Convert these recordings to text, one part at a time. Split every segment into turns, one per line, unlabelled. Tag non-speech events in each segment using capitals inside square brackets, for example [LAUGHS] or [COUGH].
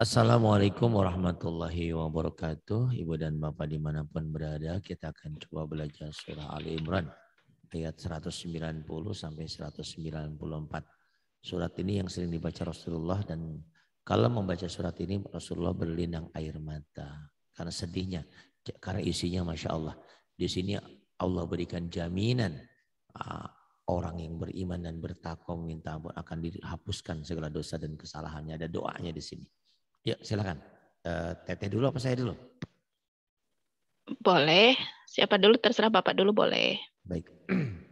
Assalamualaikum warahmatullahi wabarakatuh. Ibu dan Bapak dimanapun berada, kita akan coba belajar surah Ali Imran ayat 190 sampai 194. Surat ini yang sering dibaca Rasulullah dan kalau membaca surat ini Rasulullah berlinang air mata karena sedihnya, karena isinya masya Allah. Di sini Allah berikan jaminan ah, orang yang beriman dan bertakwa minta ampun akan dihapuskan segala dosa dan kesalahannya. Ada doanya di sini. Ya, silakan. Eh, Teteh dulu apa saya dulu?
Boleh. Siapa dulu terserah Bapak dulu boleh.
Baik.
[CLEARS THROAT]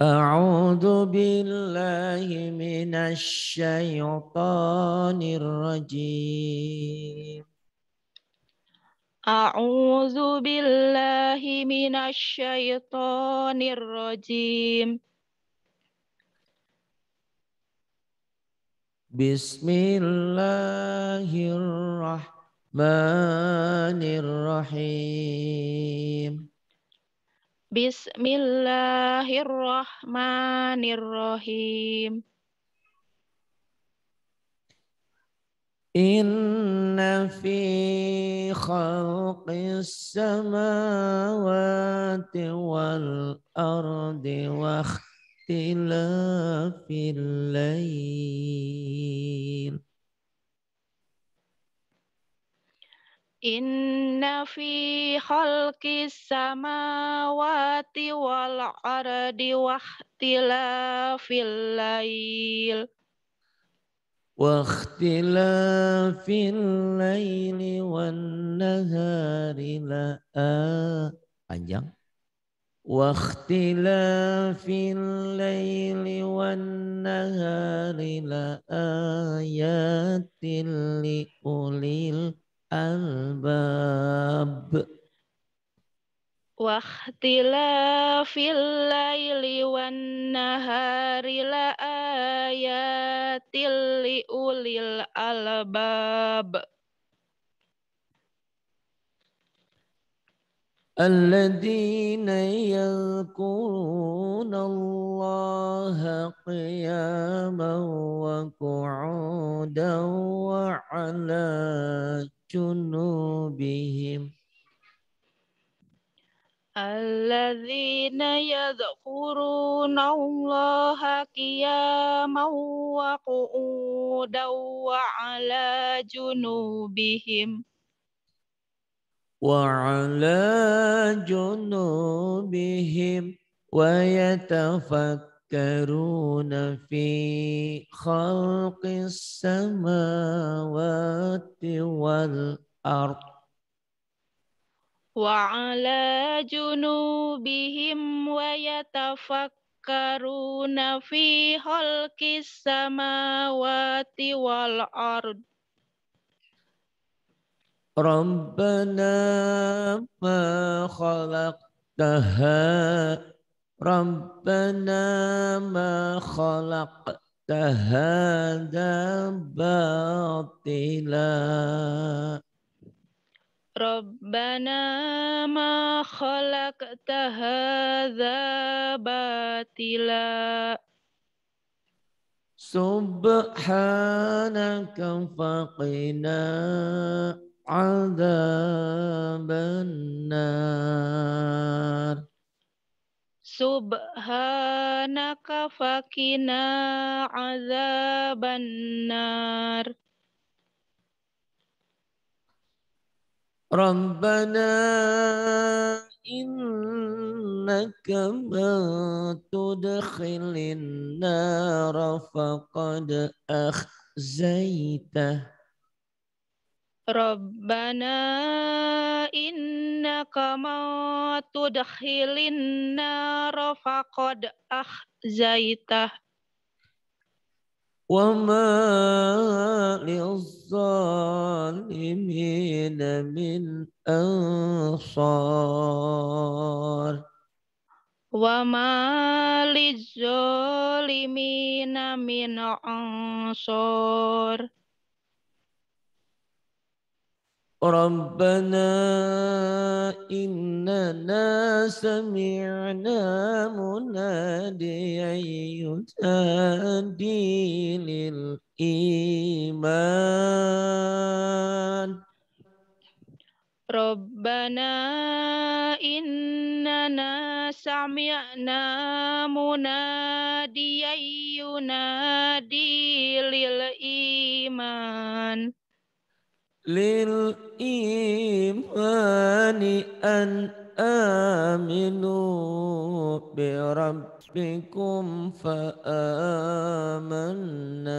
A'udzu billahi minasyaitonir rajim. A'udzu billahi
minasyaitonir rajim.
Bismillahirrahmanirrahim.
Bismillahirrahmanirrahim.
Inna fi khalqis samawati wal ardi wa ikhtilafil layl
Inna fi khalqis samawati wal ardi wa ikhtilafil lail
wa ikhtilafil laili wan nahari panjang wa laili wan nahari li ulil الباب
واختلاف الليل والنهار لآيات لأولي الألباب
الذين يذكرون الله قياما وقعودا وعلى جنوبهم
الذين يذكرون الله قياما وقعودا وعلى جنوبهم
وعلى جنوبهم ويتفكرون في خلق السماوات
والأرض
وعلى جنوبهم ويتفكرون في خلق السماوات والأرض
ربنا ما خلقتها ربنا ما خلقت تهاد باطلا
ربنا ما خلقت هذا باطلا
سبحانك فقنا عذاب النار
Subhanaka faqina azaban nar
Rabbana innaka man tudkhilin nar faqad akhzaitah
Rabbana innaka man tudkhilin faqad akhzaitah
wa ma lizzalimin min ansar wa ma
lizzalimin min ansar
Rabbana innana sami'na munadiya yudadilil iman
Rabbana innana sami'na munadiya yudadilil iman
Lil Imani an aminu bi robbi kum fa amanna.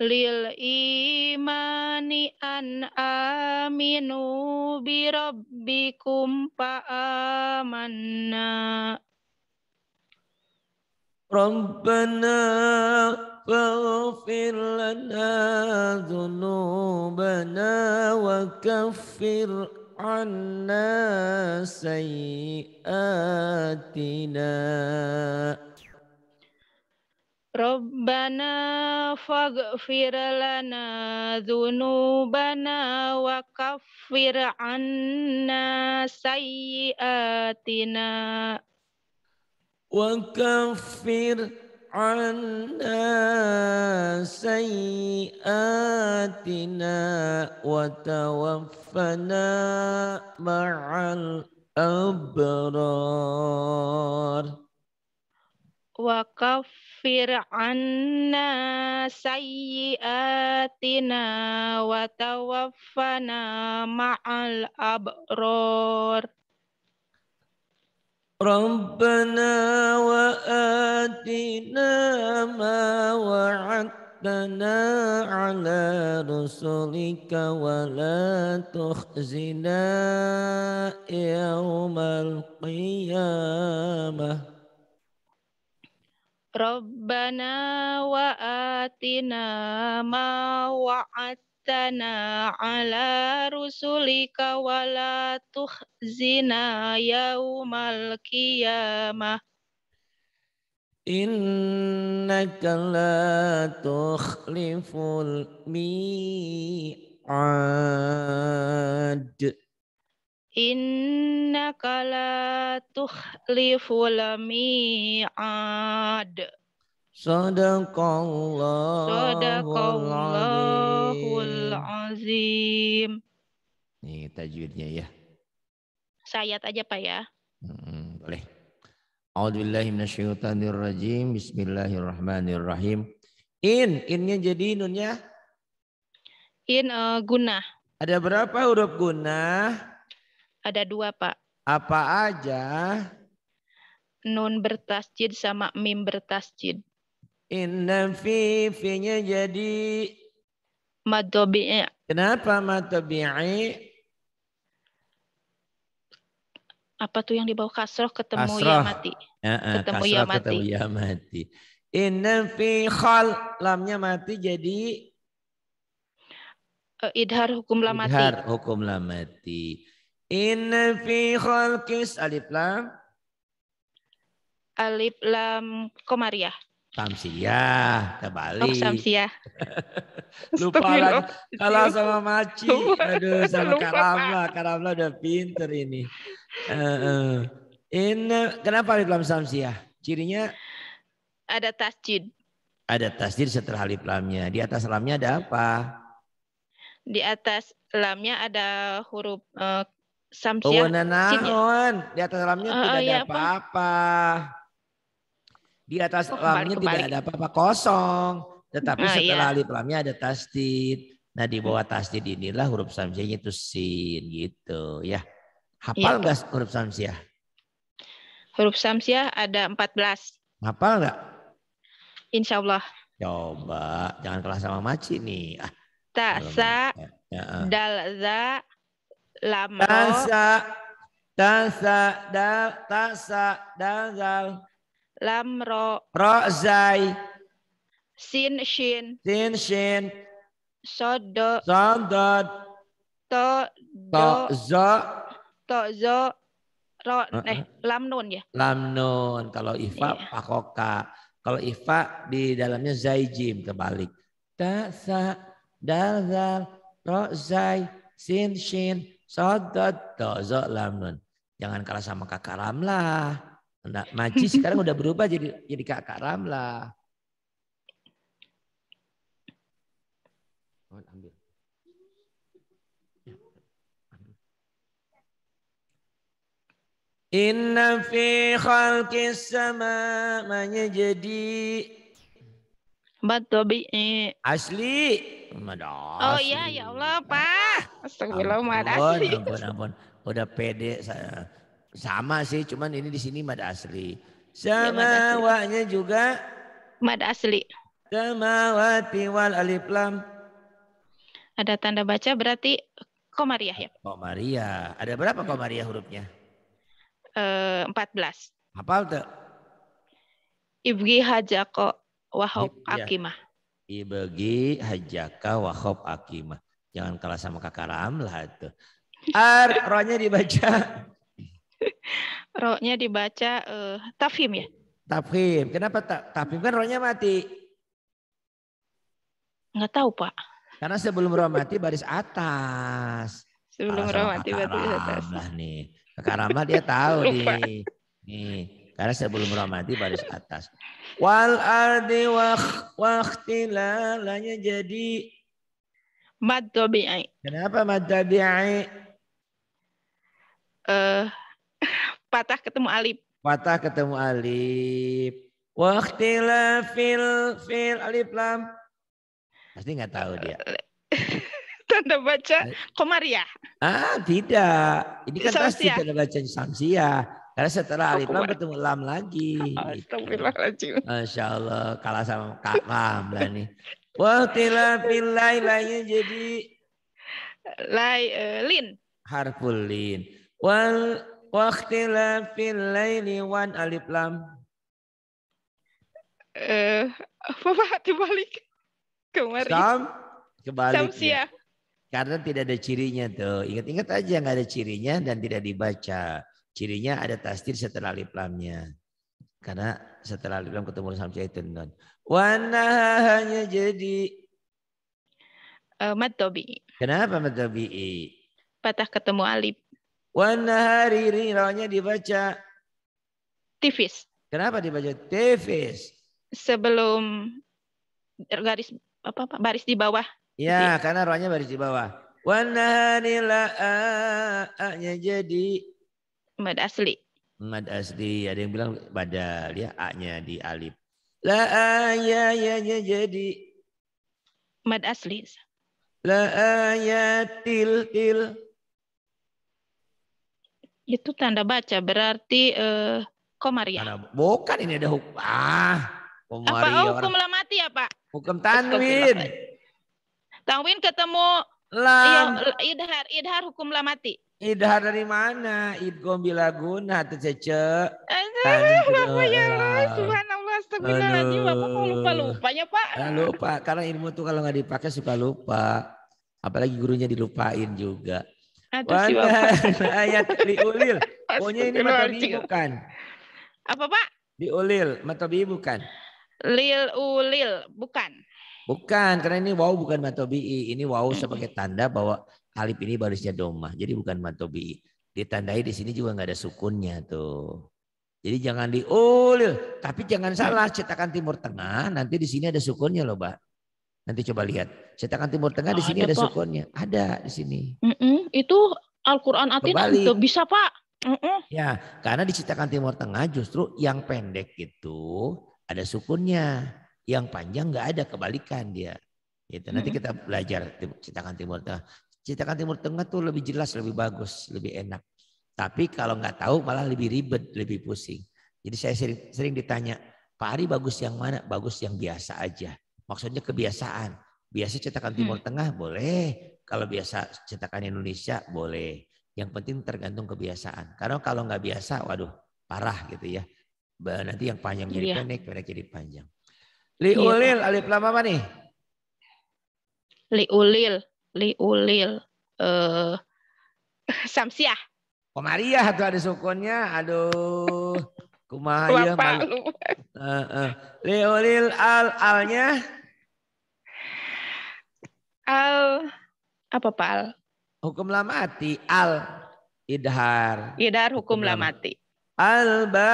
Lill imani an aminu bi robbi kum fa amanna.
Rabbana. فاغفر لنا ذنوبنا وكفر عنا سيئاتنا
ربنا فاغفر لنا ذنوبنا وكفر عنا سيئاتنا
وكفر عنا سيئاتنا وتوفنا مع الأبرار
وكفر عنا سيئاتنا وتوفنا مع الأبرار
ربنا وآتنا ما وعدتنا على رسلك ولا تخزنا يوم القيامة
Rabbana wa atina ma wa'attana ala rusulika wa la tukhzina yaumal qiyamah.
Innaka la tukhliful mi'ad.
Inna la tukhliful mi'ad
Sadaqallahul
Sadaqallahul azim.
Nih tajwidnya ya.
Sayat aja Pak ya.
Hmm, boleh. minasyaitanir rajim. Bismillahirrahmanirrahim. In, innya jadi nunnya?
In uh, guna.
Ada berapa huruf guna?
Ada dua, Pak.
Apa aja?
Nun bertasjid sama mim bertasjid.
Inna fi finya jadi matobi'i. Kenapa matobi'i? Apa tuh yang di bawah kasroh ketemu kasroh. ya mati. Ya, ketemu kasroh, ya mati. Ketemu ya mati. Inna fi khal lamnya mati jadi
eh, idhar hukum lamati. Idhar
hukum lamati. Inna fi khalqis alif lam
alif lam komariah.
Samsiah, kembali Oh, Samsiah. [LAUGHS] Lupa lagi. Kalau sama
Maci, aduh sama Lupa, Karama. karamla udah
pinter ini. Uh, uh. Inna, kenapa alif lam Samsiah? Cirinya?
Ada tasjid.
Ada tasjid setelah alif lamnya. Di atas lamnya ada apa?
Di atas lamnya ada huruf uh, Samsia. Oh, naon.
Di atas alamnya uh, tidak ya, ada iya, apa-apa. Di atas oh, alamnya kembali, tidak ada apa-apa kosong. Tetapi nah, setelah ya. alif lamnya ada tasdid. Nah di bawah tasdid inilah huruf samsiahnya itu sin gitu ya. Hafal enggak iya, ya, huruf samsiah?
Huruf samsiah ada 14. Hafal nggak? Insya Allah.
Coba jangan kalah sama maci nih. Ah,
Ta, sa, ya, uh. dal, za, lamro tansa tansa dal tasa dazal lamro rozai sin shin sin shin sodo
sodod
to do to zo to zo ro eh, eh, eh lam nun ya
lam nun kalau ifa iya. pakoka kalau ifa di dalamnya zai jim kebalik ta sa dal ro zai sin shin Sadat dozo lamun, Jangan kalah sama kakak Ramlah. Nah, Maji sekarang udah berubah jadi jadi kakak Ramlah. Oh, ambil.
Inna fi khalqis sama
batu Batobi. Asli. Oh iya
ya Allah Pak. Astagfirullah Muhammad Asri. Ampun, ampun.
Udah pede saya. Sama sih, cuman ini di sini mad asli. Sama ya, mad asli. juga mad asli. Samawati wal alif lam.
Ada tanda baca berarti komariah ya.
Komariah. Ada berapa komariah hurufnya?
uh, belas Hafal tuh? Ibgi hajako wahob ya. akimah.
Ibgi hajaka wahob akimah. Jangan kalah sama kakak lah itu [LAUGHS] Ar, rohnya dibaca.
Rohnya dibaca uh, tafhim ya?
Tafhim. Kenapa ta tafhim? Kan rohnya mati. Nggak tahu, Pak. Karena sebelum roh mati baris atas. Sebelum roh mati baris atas. nih. Kakak Ramlah dia tahu nih. Nih. Karena sebelum romati baris atas.
Wal ardi wa jadi Mad tabi'i. Kenapa mad tabi'i?
Uh, patah ketemu alif.
Patah ketemu alif. Waktila fil
fil alif lam.
Pasti nggak tahu dia. [LAUGHS] tanda baca komariah. Ah tidak. Ini kan pasti tanda baca samsia. Karena setelah alif lam bertemu lam lagi. Astagfirullahaladzim. Masya kalah sama kak lam lah nih. Wa fil lai jadi eh, lai lin. Harful lin.
Wal waqtilafil laili wan alif lam. Eh, uh, apa dibalik? Kemarin. Sam,
kebalik. Sam Ya. Karena tidak ada cirinya tuh. Ingat-ingat aja nggak ada cirinya dan tidak dibaca. Cirinya ada tasdir setelah alif lamnya. Karena setelah bilang ketemu sama syaitan. Wanaha hanya jadi
uh, eh, matobi.
Kenapa matobi?
Patah ketemu alif.
Wanahari rawnya dibaca
Tifis. Kenapa dibaca
Tifis?
Sebelum garis apa, apa baris di bawah.
Ya, jadi. karena rohnya baris di bawah.
Wanahari la'a'nya jadi
mad asli.
Mad asli ada yang bilang badal ya a-nya di alif.
La ya, ya ya jadi mad asli. La ayatil til.
Itu tanda baca berarti uh, eh, komaria. Tanda,
bukan ini ada ah, oh, hukum. Ah, komaria. Apa oh, hukum
lamati ya Pak?
Hukum tanwin.
Tanwin ketemu Iya, Lam. idhar, idhar hukum mati
Idhar dari mana? Idgom bila guna atau cece.
Bapak ya Allah, ah. subhanallah,
astagfirullahaladzim. Bapak lupa-lupanya, Pak? Ah, lupa, karena ilmu tuh kalau nggak dipakai suka lupa. Apalagi gurunya dilupain juga. Aduh, [LAUGHS] ayat diulil. Pokoknya ini bibu bukan. Apa, Pak? Diulil, bibu bukan.
Lil ulil, bukan.
Bukan, karena ini wau bukan matobi'i. Ini wau sebagai tanda bahwa alif ini barisnya domah. Jadi bukan matobi'i. Ditandai di sini juga nggak ada sukunnya tuh. Jadi jangan diulil, oh, tapi jangan salah cetakan Timur Tengah nanti di sini ada sukunnya loh, pak Nanti coba lihat. Cetakan Timur Tengah di sini ada, ada sukunnya. Ada di sini.
Mm -mm, itu Al-Qur'an itu bisa, Pak. Mm -mm.
Ya, karena di cetakan Timur Tengah justru yang pendek itu ada sukunnya yang panjang nggak ada kebalikan dia. Gitu. Nanti hmm. kita belajar cetakan Timur Tengah. Cetakan Timur Tengah tuh lebih jelas, lebih bagus, lebih enak. Tapi kalau nggak tahu malah lebih ribet, lebih pusing. Jadi saya sering, sering ditanya, Pak Ari bagus yang mana? Bagus yang biasa aja. Maksudnya kebiasaan. Biasa cetakan Timur hmm. Tengah boleh. Kalau biasa cetakan Indonesia boleh. Yang penting tergantung kebiasaan. Karena kalau nggak biasa, waduh parah gitu ya. Nanti yang panjang jadi iya. pendek, pendek jadi panjang. Liulil iya. alif lam apa nih?
Liulil, liulil. Eh uh, [LAUGHS] Samsiah.
Komariah tuh ada sukunnya. Aduh. Kumaha ieu? Iya, malu. Uh, eh, uh.
Eh. Liulil al alnya. Al apa pal? Hukum Hukum lamati al idhar.
Idhar hukum, hukum
lamati. Al be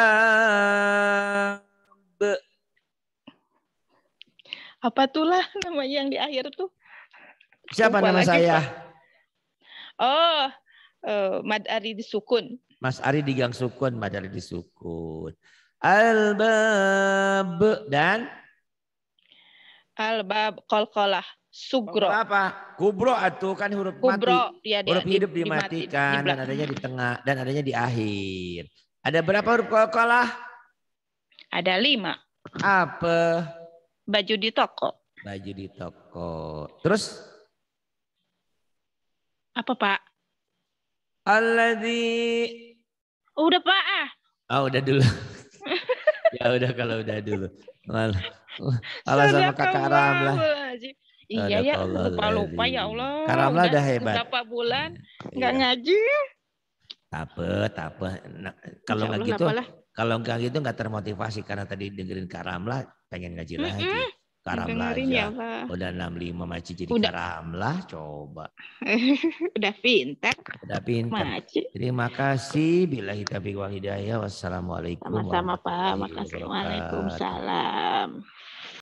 apa tuh lah [LAUGHS] namanya yang di akhir tuh
siapa Lupa nama lagi, saya Pak.
oh uh, Mad Ari Sukun.
Mas Ari di Gang Sukun Mad Ari Disukun Albab dan Albab kolkolah sugro. Apa? Kubro atau kan huruf Kubro, mati. Ya, huruf di, hidup dimatikan di dan adanya di tengah dan adanya di akhir. Ada berapa huruf kolkolah?
Ada lima. Apa? Baju di toko.
Baju di toko. Terus?
Apa Pak? Alladhi. Oh, udah Pak ah.
Oh, udah dulu. [LAUGHS] ya udah kalau udah dulu. Allah sama kakak lah.
Iya ya, lupa lupa ya Allah. Karam udah, udah hebat. Berapa bulan Gak iya. ngaji?
Tapi tape. Nah, kalau nggak gitu, kalau nggak gitu nggak termotivasi karena tadi dengerin karam lah pengen ngaji mm -mm. lagi.
Karamlah Ya,
udah Udah 65 Maci jadi Udah. karamlah coba. [LAUGHS] Udah pintar. Udah pintar. Maci. Terima kasih. Bila kita wa hidayah. Wassalamualaikum. Sama-sama Pak. Makasih. Waalaikumsalam.